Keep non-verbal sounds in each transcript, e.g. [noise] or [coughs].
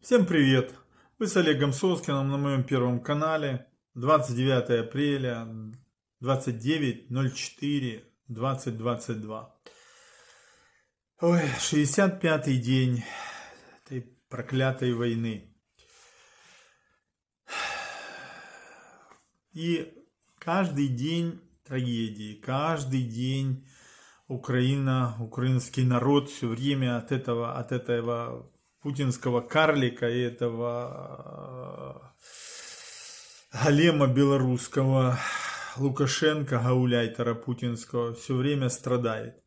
Всем привет! Вы с Олегом Соскиным на моем первом канале 29 апреля 29.04.2022 Ой, 65-й день этой проклятой войны. И каждый день трагедии, каждый день Украина, украинский народ все время от этого, от этого путинского карлика и этого э, голема белорусского Лукашенко, гауляйтера путинского, все время страдает.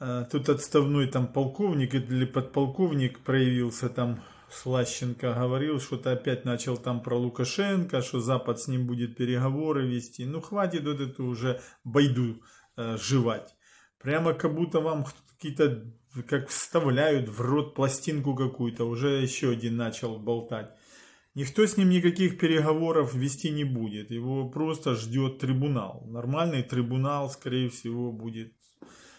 Э, тут отставной там полковник или подполковник проявился там Слащенко говорил, что-то опять начал там про Лукашенко, что Запад с ним будет переговоры вести. Ну хватит вот эту уже байду э, жевать. Прямо как будто вам какие-то как вставляют в рот пластинку какую-то, уже еще один начал болтать. Никто с ним никаких переговоров вести не будет, его просто ждет трибунал. Нормальный трибунал, скорее всего, будет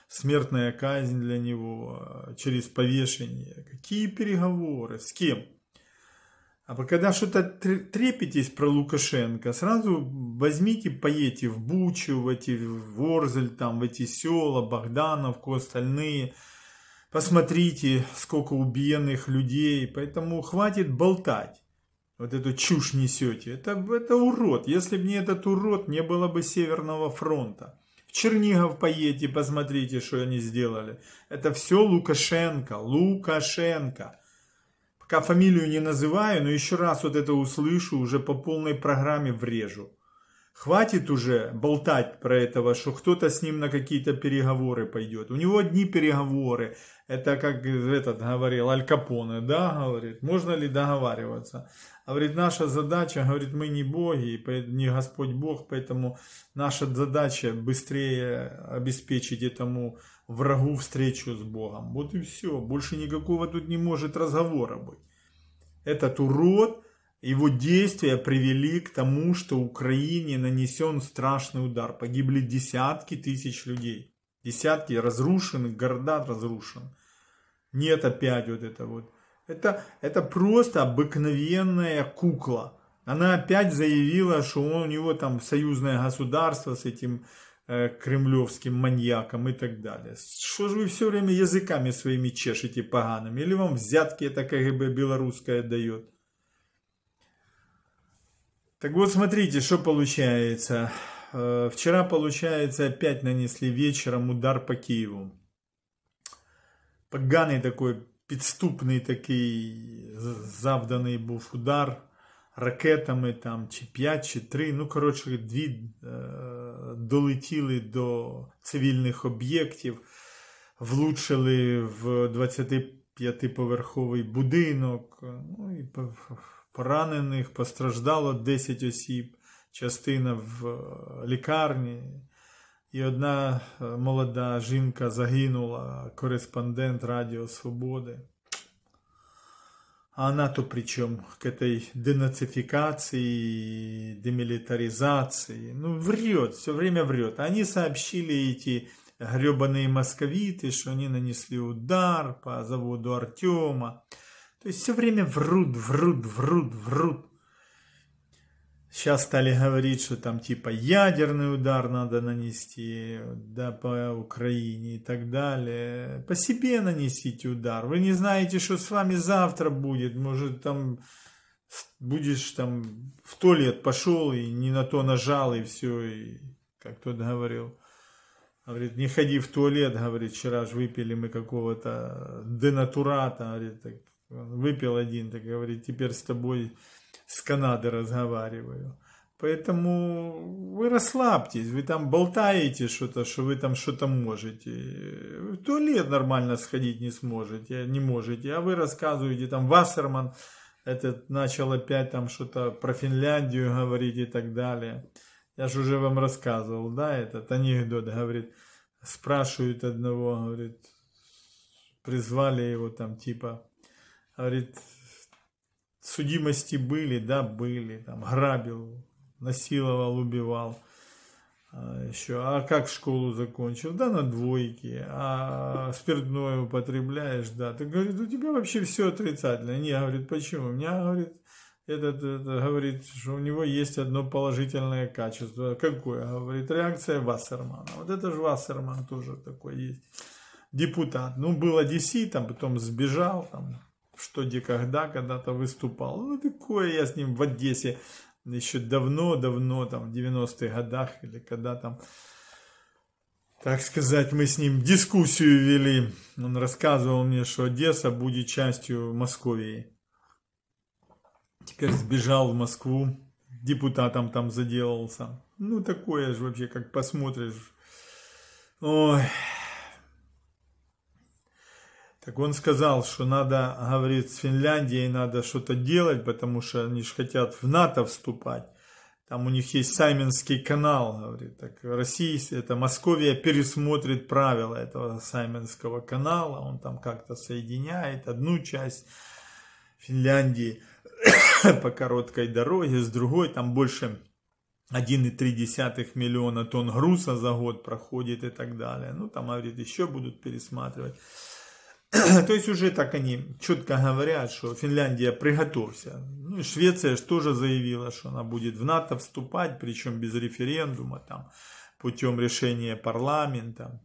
смертная казнь для него а, через повешение. Какие переговоры? С кем? А когда что-то трепетесь про Лукашенко, сразу возьмите, поедьте в Бучу, в эти Ворзель, там, в эти села, Богдановку, остальные – Посмотрите, сколько убиенных людей, поэтому хватит болтать. Вот эту чушь несете. Это, это урод. Если бы не этот урод, не было бы Северного фронта. В Чернигов поедете, посмотрите, что они сделали. Это все Лукашенко. Лукашенко. Пока фамилию не называю, но еще раз вот это услышу, уже по полной программе врежу. Хватит уже болтать про этого, что кто-то с ним на какие-то переговоры пойдет. У него одни переговоры. Это как этот говорил, Аль Капоне, да, говорит, можно ли договариваться? А Говорит, наша задача, говорит, мы не боги, не Господь Бог, поэтому наша задача быстрее обеспечить этому врагу встречу с Богом. Вот и все, больше никакого тут не может разговора быть. Этот урод – его действия привели к тому, что Украине нанесен страшный удар. Погибли десятки тысяч людей. Десятки разрушены, города разрушен. Нет опять вот это вот. Это, это просто обыкновенная кукла. Она опять заявила, что он, у него там союзное государство с этим э, кремлевским маньяком и так далее. Что же вы все время языками своими чешете погаными? Или вам взятки это КГБ белорусское дает? Так вот, смотрите, что получается. Э, вчера, получается, опять нанесли вечером удар по Киеву. Поганый такой, підступний такий, завданий був удар ракетами, там, чи 5, чи 3. Ну, коротше, дві е, долетіли до цивільних об'єктів, влучили в 25-поверховий будинок. ну і поранених, постраждало 10 осіб, частина в лікарні. І одна молода жінка загинула, кореспондент Радіо Свободи. А НАТО причем к этой денацификации, демилитаризации. Ну, врет, все время врет. Они сообщили эти гребаные московиты, что они нанесли удар по заводу Артема. То есть все время врут, врут, врут, врут. Сейчас стали говорить, что там типа ядерный удар надо нанести да, по Украине и так далее. По себе нанесите удар. Вы не знаете, что с вами завтра будет. Может там будешь там в туалет пошел и не на то нажал и все. И, как кто-то говорил. Говорит, не ходи в туалет, говорит, вчера же выпили мы какого-то денатурата, говорит, так выпил один, так говорит, теперь с тобой с Канады разговариваю. Поэтому вы расслабьтесь, вы там болтаете что-то, что вы там что-то можете. В туалет нормально сходить не сможете, не можете. А вы рассказываете, там Вассерман этот начал опять там что-то про Финляндию говорить и так далее. Я же уже вам рассказывал, да, этот анекдот, говорит, спрашивают одного, говорит, призвали его там типа говорит, судимости были, да, были, там, грабил, насиловал, убивал, а, еще, а как школу закончил, да, на двойке, а спиртное употребляешь, да, ты, говорит, у тебя вообще все отрицательно, не, говорит, почему, у меня, говорит, этот, этот говорит, что у него есть одно положительное качество. Какое? Говорит, реакция Вассермана. Вот это же Вассерман тоже такой есть. Депутат. Ну, был там потом сбежал, там, что где когда когда-то выступал. Ну, такое я с ним в Одессе еще давно-давно, там, в 90-х годах или когда там, так сказать, мы с ним дискуссию вели. Он рассказывал мне, что Одесса будет частью Московии. Теперь сбежал в Москву, депутатом там заделался. Ну, такое же вообще, как посмотришь. Ой, так он сказал, что надо, говорит, с Финляндией надо что-то делать, потому что они же хотят в НАТО вступать. Там у них есть Сайменский канал, говорит. Так Россия, это Московия пересмотрит правила этого Сайменского канала. Он там как-то соединяет одну часть Финляндии [coughs] по короткой дороге, с другой там больше 1,3 миллиона тонн груза за год проходит и так далее. Ну, там, говорит, еще будут пересматривать. То есть уже так они четко говорят, что Финляндия приготовься. Ну, Швеция же тоже заявила, что она будет в НАТО вступать, причем без референдума, там, путем решения парламента.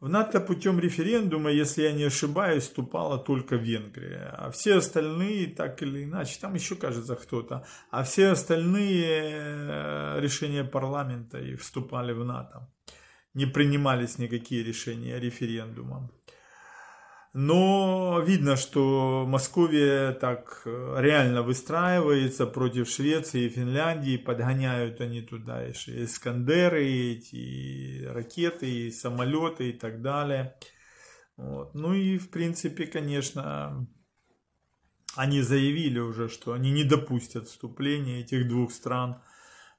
В НАТО путем референдума, если я не ошибаюсь, вступала только Венгрия, а все остальные так или иначе, там еще кажется кто-то, а все остальные э, решения парламента и вступали в НАТО. Не принимались никакие решения референдумом. Но видно, что Московия так э, реально выстраивается против Швеции и Финляндии, подгоняют они туда и Искандеры, и эти ракеты, и самолеты и так далее. Вот. Ну и в принципе, конечно, они заявили уже, что они не допустят вступления этих двух стран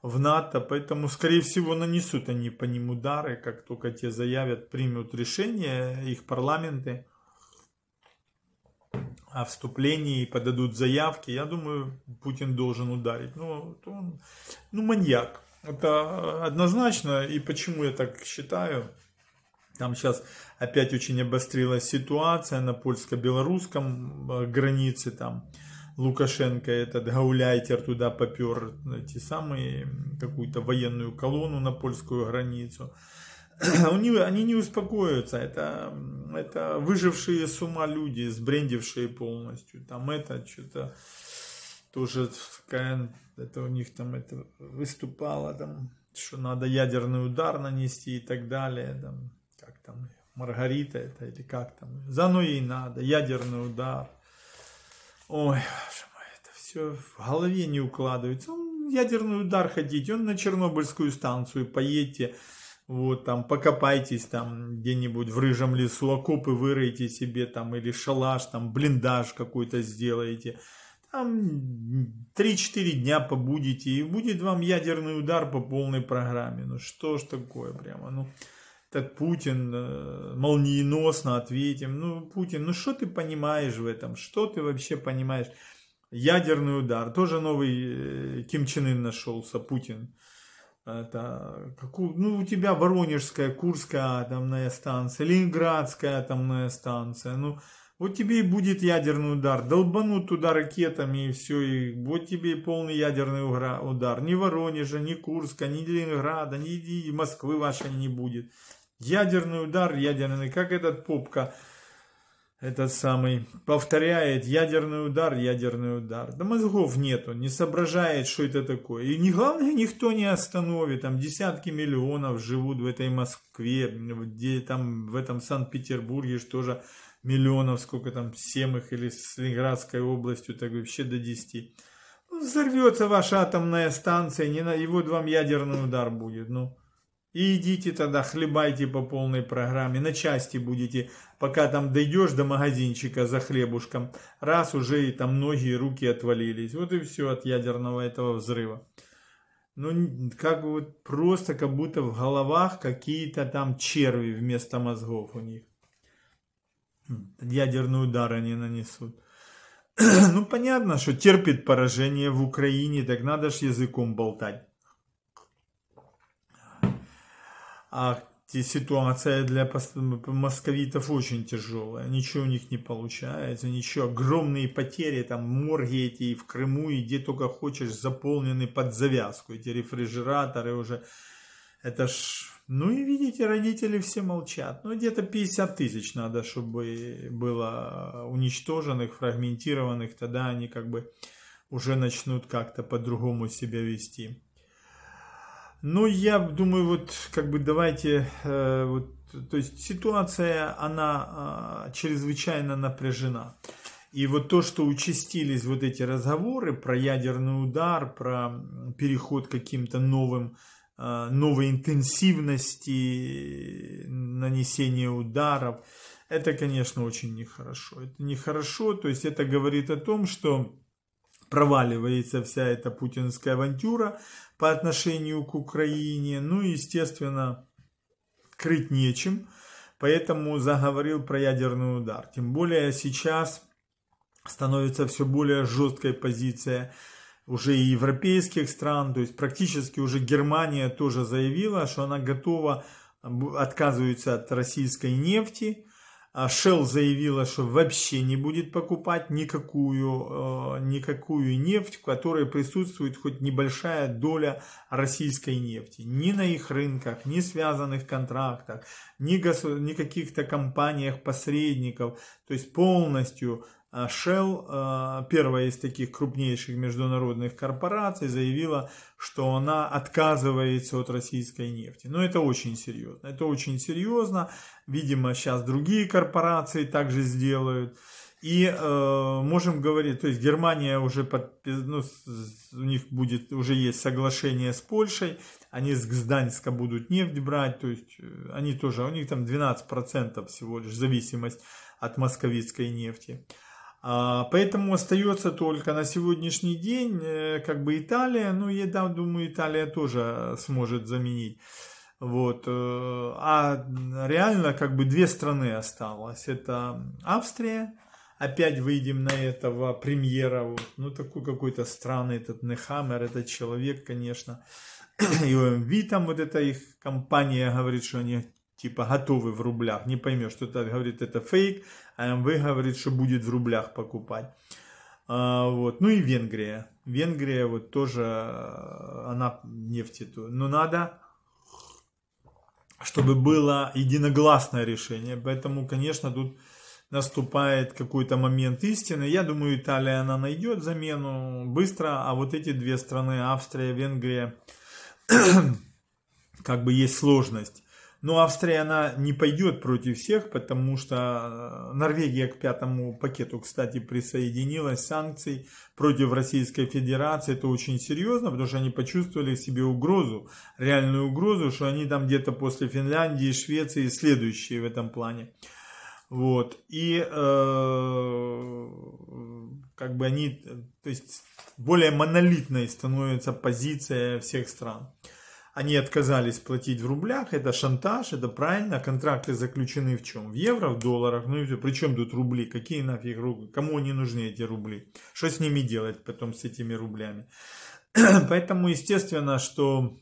в НАТО, поэтому, скорее всего, нанесут они по ним удары, как только те заявят, примут решение их парламенты – о вступлении, подадут заявки, я думаю, Путин должен ударить. Ну, он, ну маньяк. Это однозначно. И почему я так считаю? Там сейчас опять очень обострилась ситуация на польско-белорусском э, границе. Там Лукашенко, этот гауляйтер туда попер, эти самые, какую-то военную колонну на польскую границу. [clears throat] они, они не успокоятся. Это, это выжившие с ума люди, сбрендившие полностью. Там это что-то тоже такая, это у них там это выступало, там, что надо ядерный удар нанести и так далее. Там, как там, Маргарита это или как там. Зано ей надо, ядерный удар. Ой, это все в голове не укладывается. Он ядерный удар ходить, он на Чернобыльскую станцию поедьте вот там покопайтесь там где-нибудь в рыжем лесу, окопы вырыйте себе там или шалаш, там блиндаж какой-то сделаете. Там 3-4 дня побудете и будет вам ядерный удар по полной программе. Ну что ж такое прямо, ну так Путин э, молниеносно ответим. Ну Путин, ну что ты понимаешь в этом, что ты вообще понимаешь? Ядерный удар, тоже новый э, Ким Чен Ын нашелся, Путин это, как ну, у тебя Воронежская, Курская атомная станция, Ленинградская атомная станция, ну, вот тебе и будет ядерный удар, долбанут туда ракетами и все, и вот тебе и полный ядерный удар, ни Воронежа, ни Курска, ни Ленинграда, ни, ни Москвы вашей не будет. Ядерный удар, ядерный, как этот попка, этот самый, повторяет ядерный удар, ядерный удар. Да мозгов нету, не соображает, что это такое. И не главное, никто не остановит. Там десятки миллионов живут в этой Москве, где там в этом Санкт-Петербурге тоже миллионов, сколько там, всем их или с Ленинградской областью, так вообще до десяти. Ну, взорвется ваша атомная станция, не на, и вот вам ядерный удар будет. Ну, и идите тогда, хлебайте по полной программе, на части будете, пока там дойдешь до магазинчика за хлебушком, раз уже и там ноги и руки отвалились. Вот и все от ядерного этого взрыва. Ну, как бы вот просто как будто в головах какие-то там черви вместо мозгов у них. Хм, ядерный удар они нанесут. [clears throat] ну, понятно, что терпит поражение в Украине, так надо ж языком болтать. а ситуация для московитов очень тяжелая. Ничего у них не получается, ничего. Огромные потери, там морги эти и в Крыму, и где только хочешь, заполнены под завязку. Эти рефрижераторы уже, это ж... Ну и видите, родители все молчат. Ну где-то 50 тысяч надо, чтобы было уничтоженных, фрагментированных. Тогда они как бы уже начнут как-то по-другому себя вести. Ну, я думаю, вот как бы давайте, э, вот, то есть ситуация, она э, чрезвычайно напряжена. И вот то, что участились вот эти разговоры про ядерный удар, про переход к каким-то новым, э, новой интенсивности нанесения ударов, это, конечно, очень нехорошо. Это нехорошо, то есть это говорит о том, что проваливается вся эта путинская авантюра по отношению к Украине. Ну и, естественно, крыть нечем. Поэтому заговорил про ядерный удар. Тем более сейчас становится все более жесткая позиция уже и европейских стран, то есть практически уже Германия тоже заявила, что она готова, отказывается от российской нефти, а Shell заявила, что вообще не будет покупать никакую, э, никакую нефть, в которой присутствует хоть небольшая доля российской нефти. Ни на их рынках, ни связанных контрактах, ни, госу- ни каких-то компаниях-посредников. То есть полностью а Shell, а, первая из таких крупнейших международных корпораций, заявила, что она отказывается от российской нефти. Но это очень серьезно. Это очень серьезно. Видимо, сейчас другие корпорации также сделают. И э, можем говорить, то есть Германия уже, под, ну, у них будет, уже есть соглашение с Польшей, они с Гданьска будут нефть брать, то есть э, они тоже, у них там 12% всего лишь зависимость от московицкой нефти. А, поэтому остается только на сегодняшний день э, как бы Италия, ну я да, думаю Италия тоже сможет заменить. Вот. Э, а реально как бы две страны осталось. Это Австрия, опять выйдем на этого премьера, вот. ну такой какой-то странный этот Нехаммер, этот человек, конечно. И ОМВ там вот эта их компания говорит, что они типа готовы в рублях, не поймешь, что-то говорит, это фейк, АМВ говорит, что будет в рублях покупать. А, вот. Ну и Венгрия. Венгрия вот тоже, а, она нефть эту. Но надо, чтобы было единогласное решение. Поэтому, конечно, тут наступает какой-то момент истины. Я думаю, Италия, она найдет замену быстро, а вот эти две страны, Австрия, Венгрия, [clears throat] как бы есть сложность. Но Австрия, она не пойдет против всех, потому что э, Норвегия к пятому пакету, кстати, присоединилась санкций против Российской Федерации. Это очень серьезно, потому что они почувствовали в себе угрозу, реальную угрозу, что они там где-то после Финляндии, Швеции следующие в этом плане. Вот. И э, как бы они, э, то есть более монолитной становится позиция всех стран. Они отказались платить в рублях, это шантаж, это правильно, контракты заключены в чем? В евро, в долларах, ну и все. чем тут рубли, какие нафиг рубли, кому они нужны эти рубли, что с ними делать потом с этими рублями. [clears throat] Поэтому естественно, что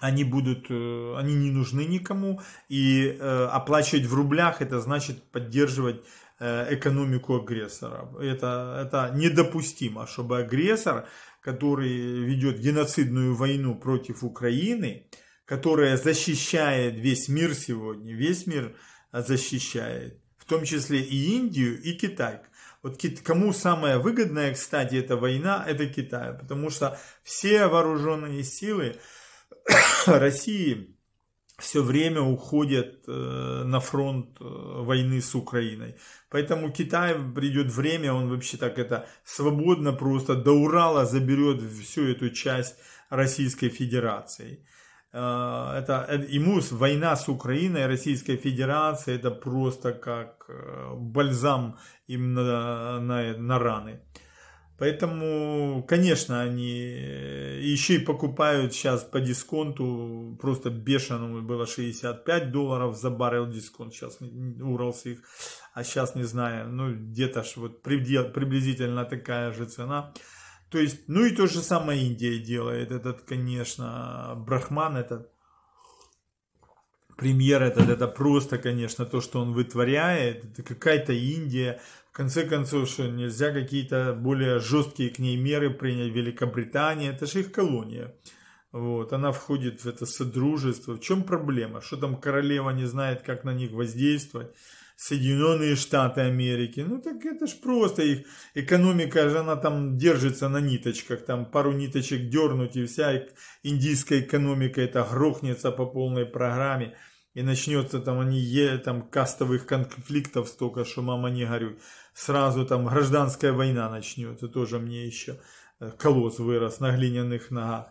они будут, э, они не нужны никому, и э, оплачивать в рублях, это значит поддерживать Э, экономику агрессора. Это, это недопустимо, чтобы агрессор, который ведет геноцидную войну против Украины, которая защищает весь мир сегодня, весь мир а, защищает, в том числе и Индию, и Китай. Вот кому самая выгодная, кстати, эта война, это Китай, потому что все вооруженные силы [coughs] России все время уходят э, на фронт э, войны с Украиной. Поэтому Китай придет время, он вообще так это свободно просто до Урала заберет всю эту часть Российской Федерации. Э, это, ему война с Украиной, Российской Федерацией, это просто как бальзам им на, на, на раны. Поэтому, конечно, они э, еще и покупают сейчас по дисконту, просто бешеному было 65 долларов за баррел дисконт, сейчас Уралс их, а сейчас не знаю, ну где-то ж вот приблизительно такая же цена. То есть, ну и то же самое Индия делает, этот, конечно, Брахман этот, премьер этот, это просто, конечно, то, что он вытворяет, это какая-то Индия, в конце концов, что нельзя какие-то более жесткие к ней меры принять Великобритания, это же их колония. Вот, она входит в это содружество. В чем проблема? Что там королева не знает, как на них воздействовать? Соединенные Штаты Америки. Ну так это ж просто их экономика же она там держится на ниточках, там пару ниточек дернуть и вся индийская экономика это грохнется по полной программе и начнется там они е, там кастовых конфликтов столько, что мама не горюй. Сразу там гражданская война начнется, тоже мне еще э, колосс вырос на глиняных ногах.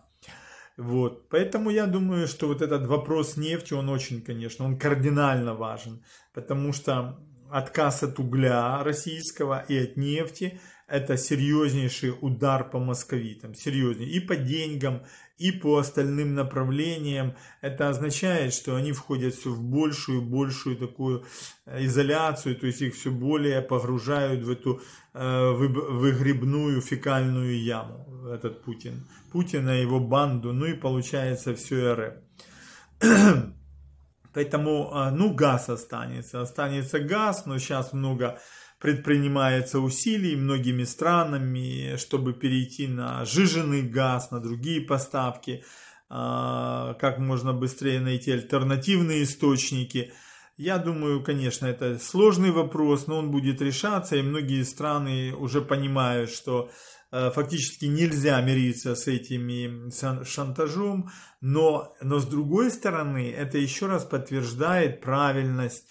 Вот, поэтому я думаю, что вот этот вопрос нефти, он очень, конечно, он кардинально важен, потому что отказ от угля российского и от нефти – это серьезнейший удар по московитам, серьезный и по деньгам, и по остальным направлениям. Это означает, что они входят все в большую и большую такую э, изоляцию, то есть их все более погружают в эту э, выгребную фекальную яму, этот Путин. Путина, и его банду, ну и получается все РФ. Поэтому, а, ну, газ останется. Останется газ, но сейчас много предпринимается усилий многими странами, чтобы перейти на жиженный газ, на другие поставки, а, как можно быстрее найти альтернативные источники – я думаю, конечно, это сложный вопрос, но он будет решаться, и многие страны уже понимают, что э, фактически нельзя мириться с этими шантажом, но, но с другой стороны, это еще раз подтверждает правильность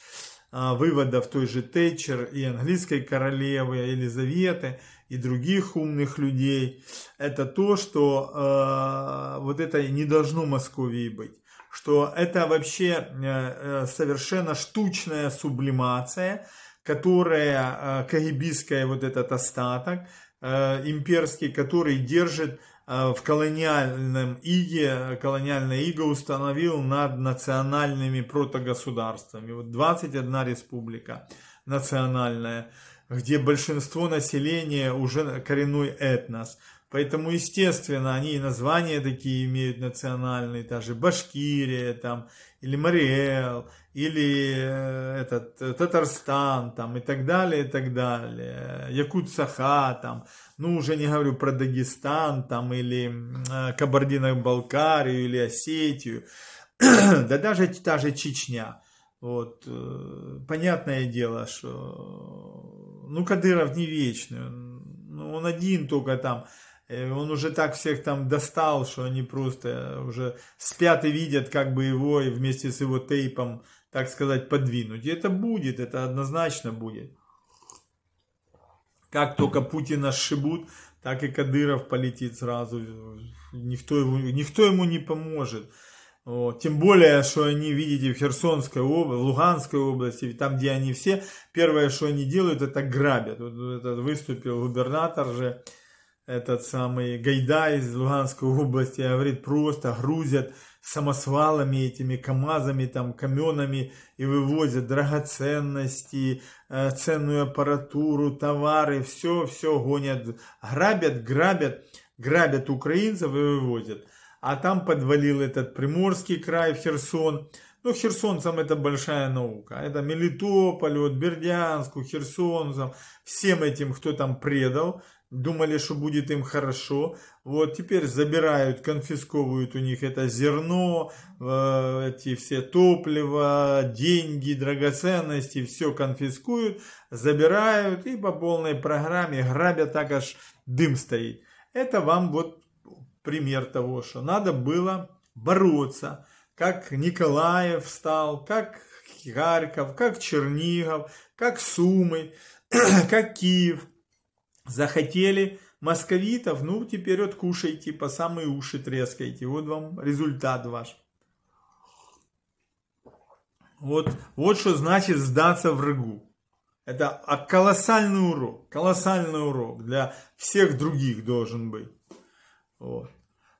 э, выводов той же Тэтчер и английской королевы Елизаветы и других умных людей, это то, что э, вот это не должно Московии быть что это вообще э, э, совершенно штучная сублимация, которая э, кагибистская вот этот остаток имперский, который держит в колониальном иге, колониальное Иго установил над национальными протогосударствами. Вот 21 республика национальная, где большинство населения уже коренной этнос – Поэтому, естественно, они и названия такие имеют национальные, та же Башкирия, там, или Мариэл, или э, этот, э, Татарстан, там, и так далее, и так далее, Якут-Саха, там, ну, уже не говорю про Дагестан, там, или э, Кабардино-Балкарию, или Осетию, [clears throat] да даже та же Чечня, вот, понятное дело, что, ну, Кадыров не вечный, он, ну, он один только там, Э, он уже так всех там достал, что они просто уже спят и видят, как бы его и вместе с его тейпом, так сказать, подвинуть. И это будет, это однозначно будет. Как только Путина сшибут, так и Кадыров полетит сразу. Никто, его, никто ему не поможет. Вот. Тем более, что они, видите, в Херсонской области, в Луганской области, там, где они все, первое, что они делают, это грабят. Вот, этот выступил губернатор же, этот самый Гайда из Луганской области, говорит, просто грузят самосвалами этими, КАМАЗами, там, каменами и вывозят драгоценности, э, ценную аппаратуру, товары, все, все гонят, грабят, грабят, грабят украинцев и вывозят. А там подвалил этот Приморский край, Херсон, ну, Херсонцам это большая наука. Это Мелитополь, вот Бердянску, Херсонцам, всем этим, кто там предал. Думали, что будет им хорошо. Вот теперь забирают, конфисковывают у них это зерно, э, эти все топливо, деньги, драгоценности, все конфискуют, забирают и по полной программе грабят так аж дым стоит. Это вам вот пример того, что надо было бороться как Николаев стал, как Харьков, как Чернигов, как Сумы, [clears throat] как Киев. Захотели московитов, ну теперь вот кушайте, по самые уши трескайте. Вот вам результат ваш. Вот, вот что значит сдаться врагу. Это а колоссальный урок, колоссальный урок для всех других должен быть. Вот.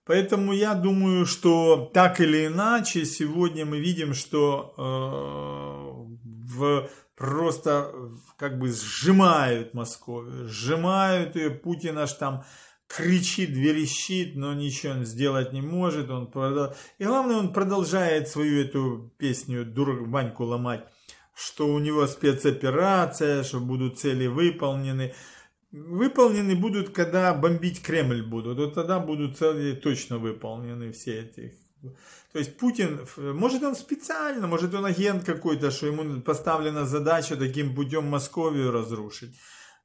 Поэтому я думаю, что так или иначе сегодня мы видим, что э, в, просто как бы сжимают Москву, сжимают ее, Путин аж там кричит, верещит, но ничего он сделать не может. Он продал... И главное, он продолжает свою эту песню «Дурак баньку ломать», что у него спецоперация, что будут цели выполнены – выполнены будут, когда бомбить Кремль будут. Вот тогда будут цели точно выполнены все эти. То есть Путин, может он специально, может он агент какой-то, что ему поставлена задача таким путем Московию разрушить.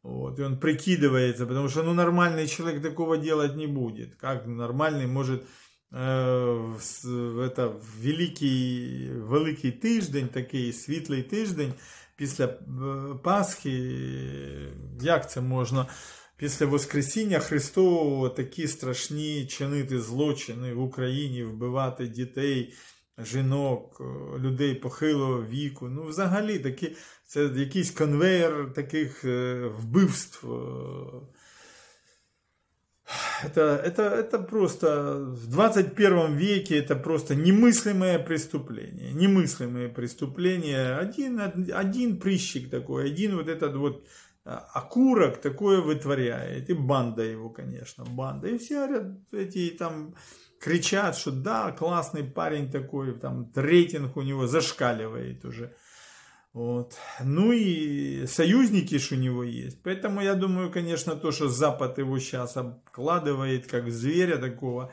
Вот, и он прикидывается, потому что ну, нормальный человек такого делать не будет. Как нормальный может э, это великий, великий тиждень, такой светлый тиждень, після е, Пасхи, як це можна після Воскресіння Христового такі страшні чинити злочини в Україні, вбивати дітей, жінок, е, людей похилого віку. Ну, взагалі, такі, це якийсь конвейер таких е, вбивств. это, это, это просто в 21 веке это просто немыслимое преступление. Немыслимое преступление. Один, один прыщик такой, один вот этот вот а, окурок такое вытворяет. И банда его, конечно, банда. И все эти там кричат, что да, классный парень такой, там рейтинг у него зашкаливает уже. Вот. Ну и союзники ж у него есть. Поэтому я думаю, конечно, то, что Запад его сейчас обкладывает, как зверя такого,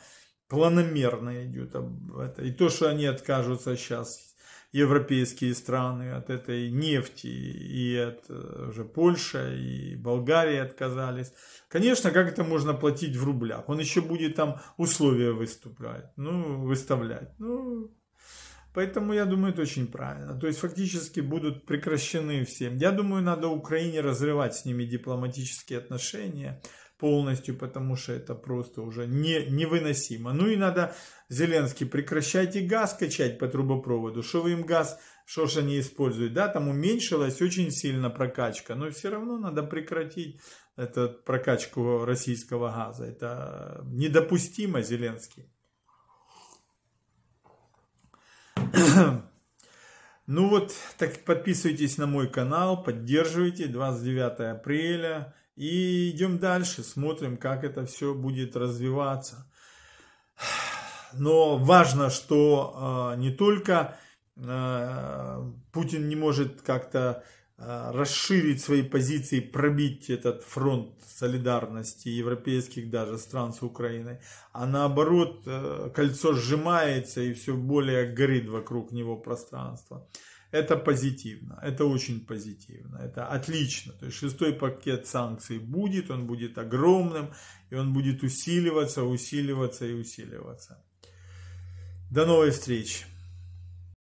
планомерно идет. Это. И то, что они откажутся сейчас, европейские страны, от этой нефти, и от э, уже Польша, и Болгария отказались. Конечно, как это можно платить в рублях? Он еще будет там условия выступлять, ну, выставлять. Ну, Поэтому, я думаю, это очень правильно. То есть, фактически будут прекращены все. Я думаю, надо Украине разрывать с ними дипломатические отношения полностью, потому что это просто уже не, невыносимо. Ну и надо, Зеленский, прекращайте газ качать по трубопроводу. Что вы им газ, что же они используют? Да, там уменьшилась очень сильно прокачка, но все равно надо прекратить эту прокачку российского газа. Это э, недопустимо, Зеленский. Ну вот, так подписывайтесь на мой канал, поддерживайте 29 апреля и идем дальше, смотрим, как это все будет развиваться. Но важно, что э, не только э, Путин не может как-то Э, расширить свои позиции, пробить этот фронт солидарности европейских даже стран с Украиной, а наоборот э, кольцо сжимается и все более горит вокруг него пространство. Это позитивно, это очень позитивно, это отлично. То есть шестой пакет санкций будет, он будет огромным, и он будет усиливаться, усиливаться и усиливаться. До новой встречи!